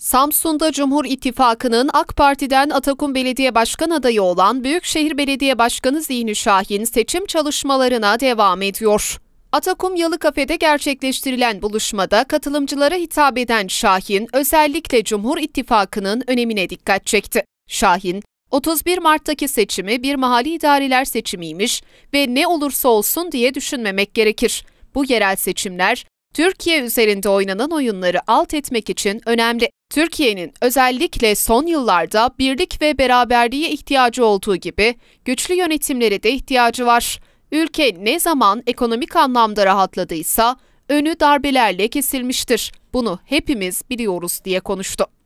Samsun'da Cumhur İttifakı'nın AK Parti'den Atakum Belediye Başkan adayı olan Büyükşehir Belediye Başkanı Zihni Şahin seçim çalışmalarına devam ediyor. Atakum Yalı Kafede gerçekleştirilen buluşmada katılımcılara hitap eden Şahin özellikle Cumhur İttifakı'nın önemine dikkat çekti. Şahin, 31 Mart'taki seçimi bir mahalli idareler seçimiymiş ve ne olursa olsun diye düşünmemek gerekir. Bu yerel seçimler Türkiye üzerinde oynanan oyunları alt etmek için önemli. Türkiye'nin özellikle son yıllarda birlik ve beraberliğe ihtiyacı olduğu gibi güçlü yönetimlere de ihtiyacı var. Ülke ne zaman ekonomik anlamda rahatladıysa önü darbelerle kesilmiştir. Bunu hepimiz biliyoruz diye konuştu.